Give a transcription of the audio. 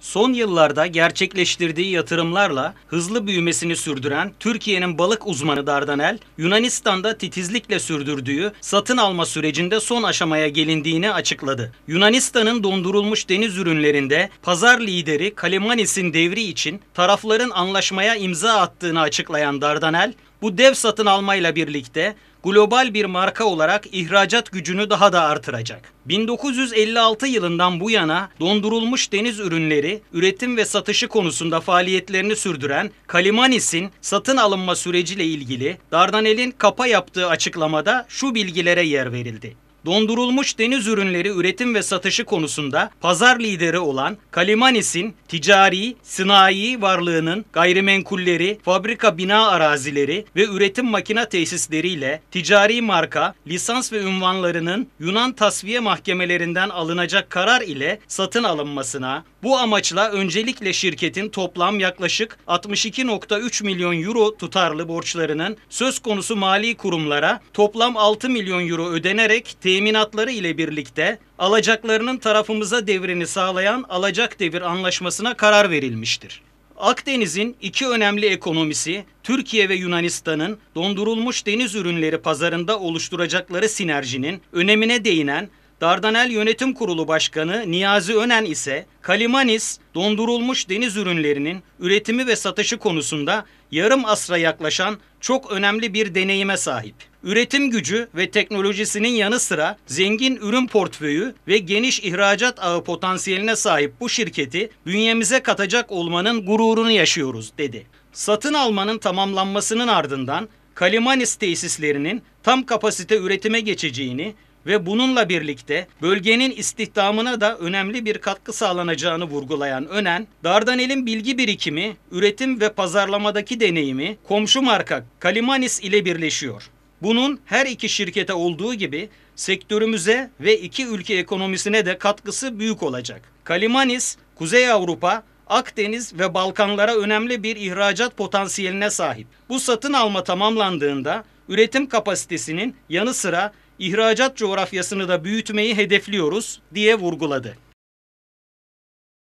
son yıllarda gerçekleştirdiği yatırımlarla hızlı büyümesini sürdüren Türkiye'nin balık uzmanı Dardanel, Yunanistan'da titizlikle sürdürdüğü satın alma sürecinde son aşamaya gelindiğini açıkladı. Yunanistan'ın dondurulmuş deniz ürünlerinde pazar lideri Kalemanis'in devri için tarafların anlaşmaya imza attığını açıklayan Dardanel, bu dev satın almayla birlikte global bir marka olarak ihracat gücünü daha da artıracak. 1956 yılından bu yana dondurulmuş deniz ürünleri üretim ve satışı konusunda faaliyetlerini sürdüren Kalimanis'in satın alınma süreciyle ilgili Dardanel'in kapa yaptığı açıklamada şu bilgilere yer verildi. Dondurulmuş deniz ürünleri üretim ve satışı konusunda pazar lideri olan Kalimanis'in ticari, sınai varlığının gayrimenkulleri, fabrika bina arazileri ve üretim makina tesisleriyle ticari marka, lisans ve ünvanlarının Yunan tasfiye mahkemelerinden alınacak karar ile satın alınmasına, bu amaçla öncelikle şirketin toplam yaklaşık 62.3 milyon euro tutarlı borçlarının söz konusu mali kurumlara toplam 6 milyon euro ödenerek teminatları ile birlikte alacaklarının tarafımıza devrini sağlayan alacak devir anlaşmasına karar verilmiştir. Akdeniz'in iki önemli ekonomisi Türkiye ve Yunanistan'ın dondurulmuş deniz ürünleri pazarında oluşturacakları sinerjinin önemine değinen Dardanel Yönetim Kurulu Başkanı Niyazi Önen ise Kalimanis dondurulmuş deniz ürünlerinin üretimi ve satışı konusunda yarım asra yaklaşan çok önemli bir deneyime sahip. Üretim gücü ve teknolojisinin yanı sıra zengin ürün portföyü ve geniş ihracat ağı potansiyeline sahip bu şirketi bünyemize katacak olmanın gururunu yaşıyoruz dedi. Satın almanın tamamlanmasının ardından Kalimanis tesislerinin tam kapasite üretime geçeceğini ve bununla birlikte bölgenin istihdamına da önemli bir katkı sağlanacağını vurgulayan Önen, Dardanel'in bilgi birikimi, üretim ve pazarlamadaki deneyimi komşu marka Kalimanis ile birleşiyor. Bunun her iki şirkete olduğu gibi sektörümüze ve iki ülke ekonomisine de katkısı büyük olacak. Kalimanis, Kuzey Avrupa, Akdeniz ve Balkanlara önemli bir ihracat potansiyeline sahip. Bu satın alma tamamlandığında üretim kapasitesinin yanı sıra ihracat coğrafyasını da büyütmeyi hedefliyoruz diye vurguladı.